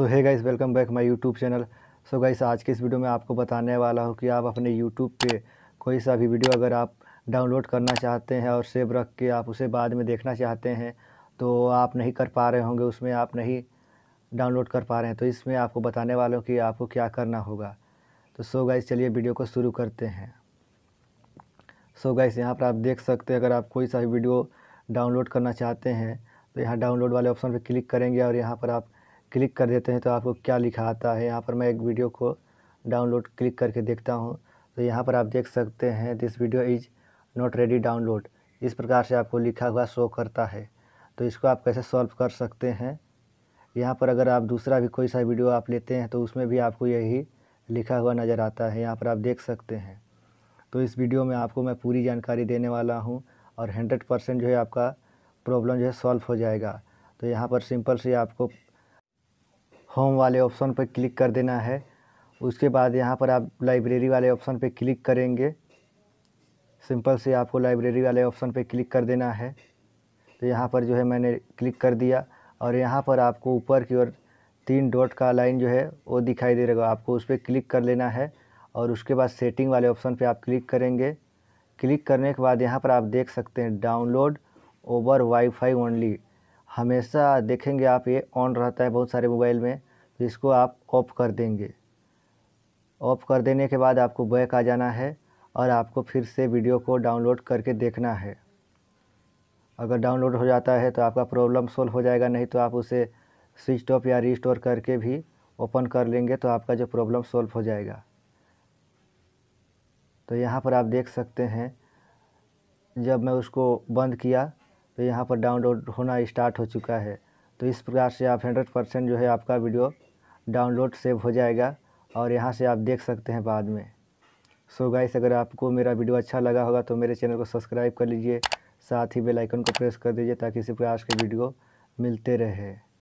so hi guys welcome back my YouTube channel so guys आज के इस video में आपको बताने वाला हूँ कि आप अपने यूट्यूब पे कोई सा भी वीडियो अगर आप डाउनलोड करना चाहते हैं और सेव रख के आप उसे बाद में देखना चाहते हैं तो आप नहीं कर पा रहे होंगे उसमें आप नहीं डाउनलोड कर पा रहे हैं तो इसमें आपको बताने वाला हूँ कि आपको क्या करना होगा तो सो गाइस चलिए वीडियो को शुरू करते हैं सो गाइस यहाँ पर आप देख सकते हैं अगर आप कोई सा भी वीडियो डाउनलोड करना चाहते हैं तो यहाँ डाउनलोड वाले ऑप्शन पर क्लिक करेंगे और यहाँ पर आप क्लिक कर देते हैं तो आपको क्या लिखा आता है यहाँ पर मैं एक वीडियो को डाउनलोड क्लिक करके देखता हूँ तो यहाँ पर आप देख सकते हैं this video is not ready download इस प्रकार से आपको लिखा हुआ शो करता है तो इसको आप कैसे सॉल्व कर सकते हैं यहाँ पर अगर आप दूसरा भी कोई सा वीडियो आप लेते हैं तो उसमें भी आपको यही लिखा हुआ नज़र आता है यहाँ पर आप देख सकते हैं तो इस वीडियो में आपको मैं पूरी जानकारी देने वाला हूँ और हंड्रेड परसेंट जो है आपका प्रॉब्लम जो है सॉल्व हो जाएगा तो यहाँ पर सिंपल से आपको होम वाले ऑप्शन पर क्लिक कर देना है उसके बाद यहाँ पर आप लाइब्रेरी वाले ऑप्शन पर क्लिक करेंगे सिंपल से आपको लाइब्रेरी वाले ऑप्शन पर क्लिक कर देना है तो यहाँ पर जो है मैंने क्लिक कर दिया और यहाँ पर आपको ऊपर की ओर तीन डॉट का लाइन जो है वो दिखाई दे रहेगा आपको उस पर क्लिक कर लेना है और उसके बाद सेटिंग वाले ऑप्शन पे आप क्लिक करेंगे क्लिक करने के बाद यहाँ पर आप देख सकते हैं डाउनलोड ओवर वाईफाई ओनली हमेशा देखेंगे आप ये ऑन रहता है बहुत सारे मोबाइल में तो इसको आप ऑफ़ कर देंगे ऑफ़ कर देने के बाद आपको बैक आ जाना है और आपको फिर से वीडियो को डाउनलोड करके देखना है अगर डाउनलोड हो जाता है तो आपका प्रॉब्लम सोल्व हो जाएगा नहीं तो आप उसे स्विच ऑफ या रिस्टोर करके भी ओपन कर लेंगे तो आपका जो प्रॉब्लम सोल्व हो जाएगा तो यहाँ पर आप देख सकते हैं जब मैं उसको बंद किया तो यहाँ पर डाउनलोड होना स्टार्ट हो चुका है तो इस प्रकार से आप हंड्रेड परसेंट जो है आपका वीडियो डाउनलोड सेव हो जाएगा और यहाँ से आप देख सकते हैं बाद में सो so गाइस अगर आपको मेरा वीडियो अच्छा लगा होगा तो मेरे चैनल को सब्सक्राइब कर लीजिए साथ ही बेलाइकन को प्रेस कर दीजिए ताकि इसी प्रकार के वीडियो मिलते रहे